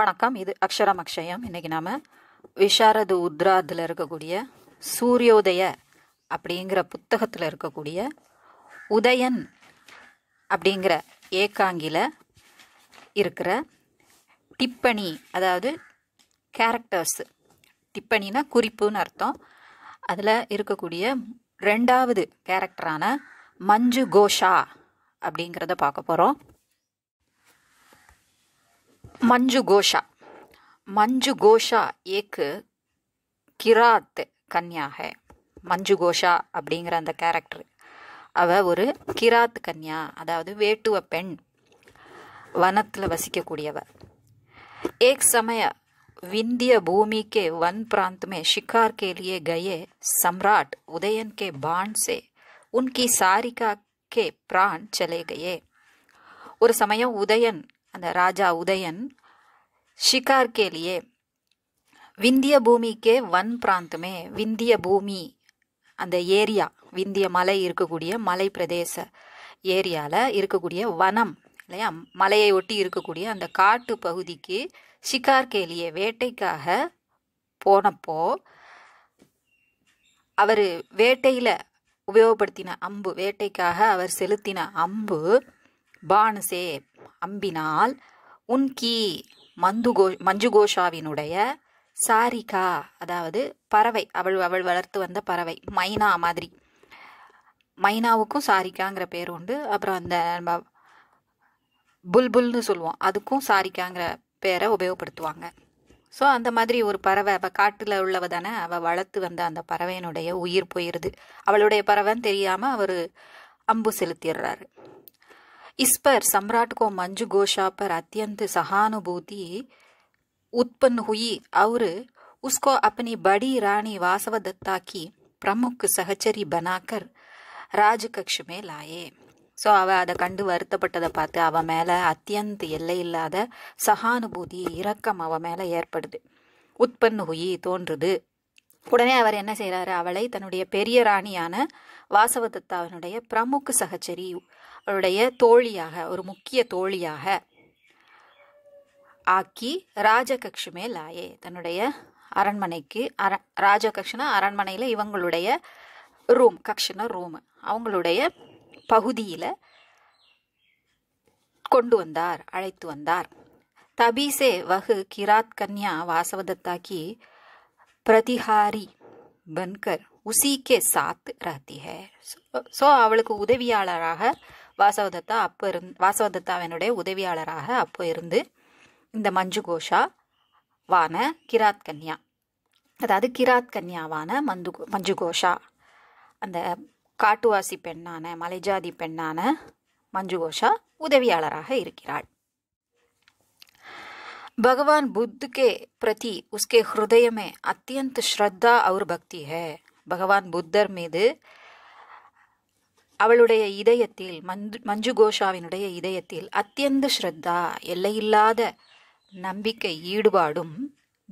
வணக்கம் இது அக்ஷரம் அக்ஷயம் இன்னைக்கு நாம விஷாரது உத்ராதில் இருக்கக்கூடிய சூரியோதய அப்படிங்கிற புத்தகத்தில் இருக்கக்கூடிய உதயன் அப்படிங்கிற ஏகாங்கியில் இருக்கிற டிப்பணி அதாவது கேரக்டர்ஸ் டிப்பணினா குறிப்புன்னு அர்த்தம் அதில் இருக்கக்கூடிய ரெண்டாவது கேரக்டரான மஞ்சு கோஷா அப்படிங்கிறத பார்க்க போகிறோம் மஞ்சு கோஷா மஞ்சு கோஷா ஏக்கு கிராத் கன்யாக மஞ்சு கோஷா அப்படிங்கிற அந்த கேரக்டர் அவ ஒரு கிராத் கன்யா அதாவது வேட்டுவ பெண் வனத்தில் வசிக்கக்கூடியவ ஏக் சமய விந்திய பூமி கே பிராந்தமே प्रांत கேலியே शिकार சம்ராட் लिए गए सम्राट उदयन के बाण से उनकी सारिका के ஒரு சமயம் உதயன் அந்த ராஜா உதயன் ஷிகார்கேலியே விந்திய பூமிக்கே வன் பிராந்தமே விந்திய பூமி அந்த ஏரியா விந்திய மலை இருக்கக்கூடிய மலை பிரதேச ஏரியாவில் இருக்கக்கூடிய வனம் இல்லையா மலையை ஒட்டி இருக்கக்கூடிய அந்த காட்டு பகுதிக்கு ஷிகார்கேலியே வேட்டைக்காக போனப்போ அவர் வேட்டையில் உபயோகப்படுத்தின அம்பு வேட்டைக்காக அவர் செலுத்தின அம்பு பானுசே அம்பினால் உன்கி மந்துகோ மஞ்சுகோஷாவினுடைய சாரிகா அதாவது பறவை அவள் அவள் வளர்த்து வந்த பறவை மைனா மாதிரி மைனாவுக்கும் சாரிக்காங்கிற பேர் உண்டு அப்புறம் அந்த நம்ம புல்புல்னு சொல்லுவோம் அதுக்கும் சாரிக்காங்கிற பேரை உபயோகப்படுத்துவாங்க ஸோ அந்த மாதிரி ஒரு பறவை அவள் காட்டில் உள்ளவ தானே அவள் வளர்த்து வந்த அந்த பறவையினுடைய உயிர் போயிடுது அவளுடைய பறவைன்னு தெரியாமல் அவர் அம்பு செலுத்திடுறாரு इस पर सम्राट को मंजू गोशा पर अत्यंत सहानुभूति उत्पन्न हुई और उसको अपनी बड़ी रानी वासवदत्ता की प्रमुख सहचरी बनाकर ராஜகக்ஷ மேல் ஆயே ஸோ அவள் அதை கண்டு வருத்தப்பட்டதை பார்த்து அவன் மேலே அத்தியந்த எல்லை இல்லாத சகானுபூதி இரக்கம் அவன் மேலே ஏற்படுது உற்பன்னு ஹுயி தோன்றுது உடனே அவர் என்ன செய்கிறாரு அவளை தன்னுடைய பெரிய ராணியான வாசவதத்தாவினுடைய பிரமுக சகச்சரி அவருடைய தோழியாக ஒரு முக்கிய தோழியாக ஆக்கி ராஜகக்ஷமே லாயே தன்னுடைய அரண்மனைக்கு அர ராஜகக்ஷனா அரண்மனையில் இவங்களுடைய ரூம் கக்ஷனா ரூம் அவங்களுடைய பகுதியில் கொண்டு வந்தார் அழைத்து வந்தார் தபீசே வகு கிராத் கன்யா வாசவதத்தாக்கி பிரதிஹாரி பன்கர் உசிக்கே சாத்து ரத்தி ஹே ஸோ அவளுக்கு உதவியாளராக வாசவதத்தா அப்போ இருந் வாசவதத்தாவினுடைய உதவியாளராக அப்போ இருந்து இந்த மஞ்சு கோஷா வான கிராத் கன்யா அதாவது கிராத் கன்யாவான மந்து மஞ்சு கோஷா அந்த காட்டுவாசி பெண்ணான மலைஜாதி பெண்ணான மஞ்சு கோஷா உதவியாளராக இருக்கிறாள் பகவான் புத்துக்கே பிரதி உஸ்கே ஹிருதயமே அத்தியந்த ஸ்ரத்தா அவர் பக்தி ஹே பகவான் புத்தர் மீது அவளுடைய இதயத்தில் மஞ்சு மஞ்சு கோஷாவினுடைய இதயத்தில் அத்தியந்த ஸ்ரத்தா எல்லையில்லாத நம்பிக்கை ஈடுபாடும்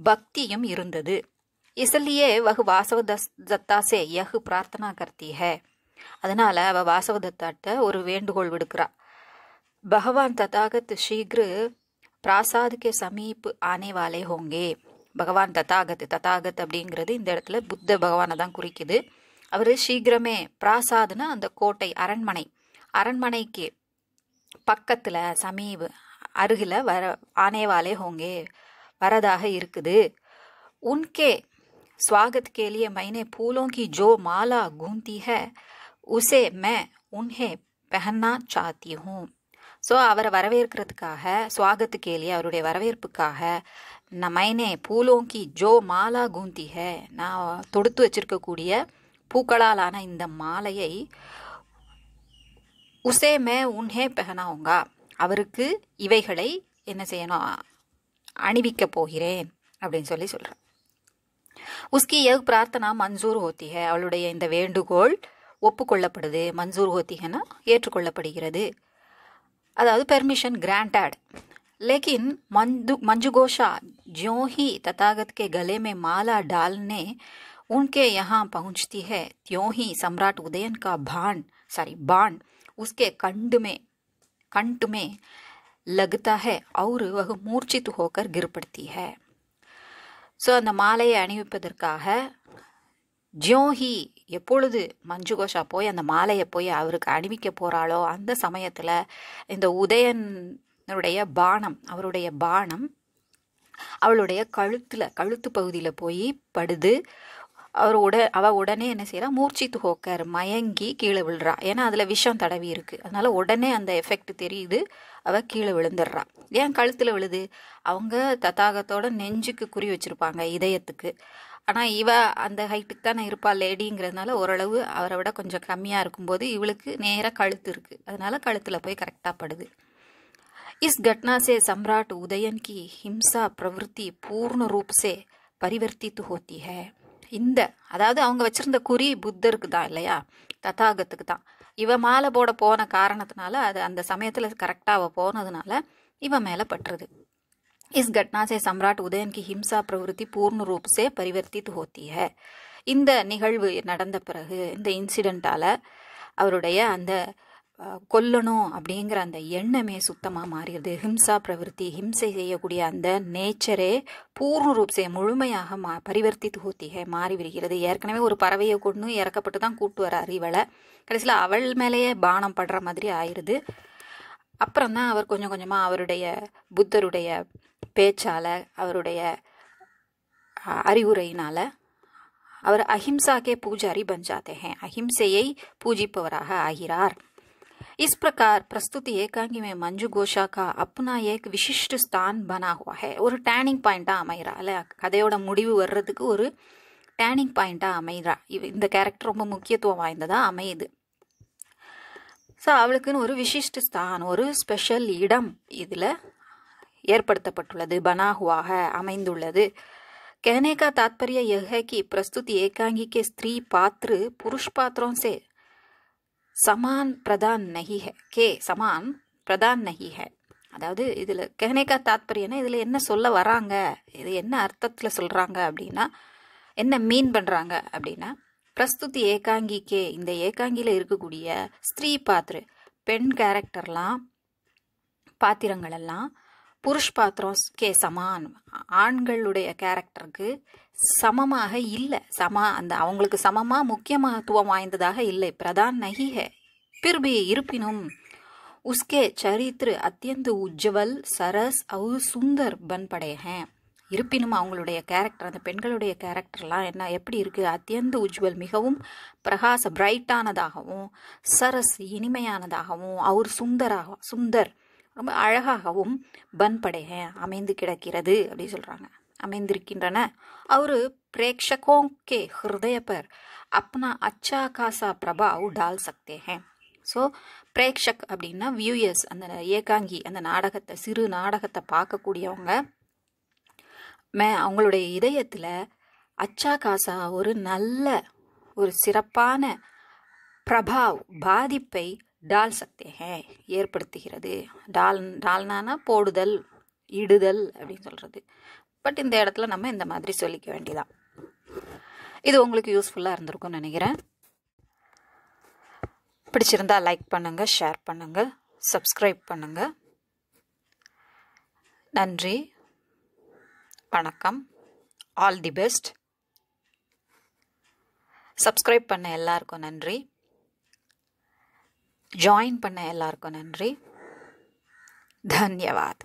பக்தியும் இருந்தது இசல்லியே வகு வாசவதஸ் தத்தாசே யகு பிரார்த்தனா கர்த்திக அதனால் அவள் வாசவதத்தாட்ட ஒரு வேண்டுகோள் விடுக்கிறா பகவான் ததாகத் சீக்கிர பிராசாதுக்கே சமீப்பு சமீப் ஹோங்கே பகவான் ததாகத் ததாகத் அப்படிங்கிறது இந்த இடத்துல புத்த பகவானை தான் குறிக்குது அவர் சீக்கிரமே பிராசாதுன்னு அந்த கோட்டை அரண்மனை அரண்மனைக்கு பக்கத்தில் சமீப அருகில் வர ஆனேவாலே ஹோங்கே வரதாக இருக்குது உன்கே स्वागत கேலிய மைனே मैंने கி ஜோ மாலா குந்திஹ உசே மே உன்ஹே பெஹன்னா சாத்தியும் ஸோ அவரை வரவேற்கிறதுக்காக சுவாகத்துக்கு கேலி அவருடைய வரவேற்புக்காக நான் மைனே பூலோங்கி ஜோ மாலா கூந்தி நான் தொடுத்து வச்சிருக்கக்கூடிய பூக்களாலான இந்த மாலையை உசேமே உன்னே பெஹனாவுங்கா அவருக்கு இவைகளை என்ன செய்யணும் அணிவிக்க போகிறேன் அப்படின்னு சொல்லி சொல்கிறேன் உஸ்கி எவ் பிரார்த்தனா மன்சூர் ஹோத்திக அவளுடைய இந்த வேண்டுகோள் ஒப்புக்கொள்ளப்படுது மன்சூர் ஹோத்திகனா ஏற்றுக்கொள்ளப்படுகிறது அதாவது பெர்மிஷன் கிராண்டட் लेकिन मंजू मंजुगोशा ज्यों ही तथागत के गले में माला डालने उनके यहाँ पहुँचती है त्यों ही सम्राट उदयन का भाण सॉरी बाण उसके कंड में कंठ में लगता है और वह मूर्छित होकर गिर पड़ती है ஸோ அந்த மாலையை அணிவிப்பதற்காக ஜியோஹி எப்பொழுது மஞ்சுகோஷா போய் அந்த மாலையை போய் அவருக்கு அணிவிக்க போகிறாளோ அந்த சமயத்தில் இந்த உதயன் அவருடைய பானம் அவருடைய பானம் அவளுடைய கழுத்தில் கழுத்து பகுதியில் போய் படுது அவர் உட அவ உடனே என்ன செய்யறா மூர்ச்சித்து ஹோக்கர் மயங்கி கீழே விழுறா ஏன்னா அதில் விஷம் தடவி இருக்கு அதனால உடனே அந்த எஃபெக்ட் தெரியுது அவ கீழே விழுந்துடுறா ஏன் கழுத்தில் விழுது அவங்க தத்தாகத்தோட நெஞ்சுக்கு குறி வச்சிருப்பாங்க இதயத்துக்கு ஆனால் இவ அந்த ஹைட்டுக்கு தானே இருப்பாள் லேடிங்கிறதுனால ஓரளவு அவரை விட கொஞ்சம் கம்மியாக இருக்கும்போது இவளுக்கு நேராக கழுத்து இருக்குது அதனால கழுத்தில் போய் கரெக்டாக படுது इस घटना से सम्राट उदयन की हिंसा प्रवृत्ति पूर्ण रूप से परिवर्तित होती है இந்த அதாவது அவங்க வச்சிருந்த குறி புத்தருக்கு தான் இல்லையா ததாகத்துக்கு தான் இவ மாலை போட போன காரணத்தினால அது அந்த சமயத்தில் கரெக்டாக அவள் போனதுனால இவன் மேலே பட்டுறது இஸ் கட்னாசே சம்ராட் உதயன்கி ஹிம்சா பிரவருத்தி பூர்ண प्रवृत्ति पूर्ण रूप இந்த நிகழ்வு நடந்த பிறகு இந்த இன்சிடெண்ட்டால் அவருடைய அந்த கொல்லணும் அப்படிங்கிற அந்த எண்ணமே சுத்தமாக மாறிடுது ஹிம்சா பிரவருத்தி ஹிம்சை செய்யக்கூடிய அந்த நேச்சரே பூர்ண ரூப்ஸே முழுமையாக மா பரிவர்த்தி தூத்திகை மாறி விடுகிறது ஏற்கனவே ஒரு பறவையை கொண்டு இறக்கப்பட்டு தான் கூட்டு வர அறிவலை கடைசியில் அவள் மேலேயே பானம் படுற மாதிரி ஆயிடுது அப்புறம் தான் அவர் கொஞ்சம் கொஞ்சமாக அவருடைய புத்தருடைய பேச்சால் அவருடைய அறிவுரையினால் அவர் அஹிம்சாக்கே பூஜாரி பஞ்சாத்தேகே அஹிம்சையை பூஜிப்பவராக ஆகிறார் इस प्रकार प्रस्तुति एकांगी में मंजू गोशा का अपना एक विशिष्ट स्थान बना हुआ है ஒரு டேர்னிங் பாயிண்டாக அமைகிறா இல்லை கதையோட முடிவு வர்றதுக்கு ஒரு டேர்னிங் பாயிண்டாக அமைகிறா இவ இந்த கேரக்டர் ரொம்ப முக்கியத்துவம் வாய்ந்ததாக அமையுது ஸோ அவளுக்குன்னு ஒரு விசிஷ்ட ஸ்தான் ஒரு ஸ்பெஷல் இடம் இதில் ஏற்படுத்தப்பட்டுள்ளது பனாகுவாக அமைந்துள்ளது कहने தாத்பரிய तात्पर्य यह है ஸ்திரீ प्रस्तुत புருஷ் பாத்திரம் சே சமான் பிரதான் நகி ஹே கே சமான் பிரதான் நகி ஹே அதாவது இதில் கஹனேகா தாத்பரியனா இதில் என்ன சொல்ல வராங்க இது என்ன அர்த்தத்தில் சொல்கிறாங்க அப்படின்னா என்ன மீன் பண்ணுறாங்க அப்படின்னா பிரஸ்துதி ஏகாங்கிக்கே இந்த ஏகாங்கியில் இருக்கக்கூடிய ஸ்திரீ பாத்திர பெண் கேரக்டர்லாம் பாத்திரங்கள் எல்லாம் புருஷ் பாத்திரம் கே சமான் ஆண்களுடைய கேரக்டருக்கு சமமாக இல்லை சமா அந்த அவங்களுக்கு சமமாக முக்கியமாகத்துவம் வாய்ந்ததாக இல்லை பிரதான் நகிக பிர்பி இருப்பினும் உஸ்கே சரித்திரு அத்தியந்த உஜ்ஜவல் சரஸ் அவு சுந்தர் பண்படையன் இருப்பினும் அவங்களுடைய கேரக்டர் அந்த பெண்களுடைய கேரக்டர்லாம் என்ன எப்படி இருக்குது அத்தியந்த உஜ்வல் மிகவும் பிரகாச பிரைட்டானதாகவும் சரஸ் இனிமையானதாகவும் அவர் சுந்தராக சுந்தர் ரொம்ப அழகாகவும் பண்படைய அமைந்து கிடக்கிறது அப்படி சொல்கிறாங்க அமைந்திருக்கின்றன அவர் பிரேக்ஷகோ கே हृदय पर அச்சா காசா खासा प्रभाव டால் सकते ஸோ பிரேக்ஷக் அப்படின்னா வியூயர்ஸ் அந்த ஏகாங்கி அந்த நாடகத்தை சிறு நாடகத்தை பார்க்கக்கூடியவங்க மே அவங்களுடைய இதயத்தில் அச்சா காசா ஒரு நல்ல ஒரு சிறப்பான பிரபாவ் பாதிப்பை டால் சக்தேகே ஏற்படுத்துகிறது டால் டால்னானா போடுதல் இடுதல் அப்படின்னு சொல்கிறது பட் இந்த இடத்துல நம்ம இந்த மாதிரி சொல்லிக்க வேண்டியதான் இது உங்களுக்கு யூஸ்ஃபுல்லாக இருந்திருக்கும்னு நினைக்கிறேன் பிடிச்சிருந்தா லைக் பண்ணுங்கள் ஷேர் பண்ணுங்கள் சப்ஸ்கிரைப் பண்ணுங்கள் நன்றி வணக்கம் ஆல் தி பெஸ்ட் சப்ஸ்கிரைப் பண்ண எல்லாருக்கும் நன்றி ஜாயின் பண்ண எல்லாருக்கும் நன்றி தன்யவாத்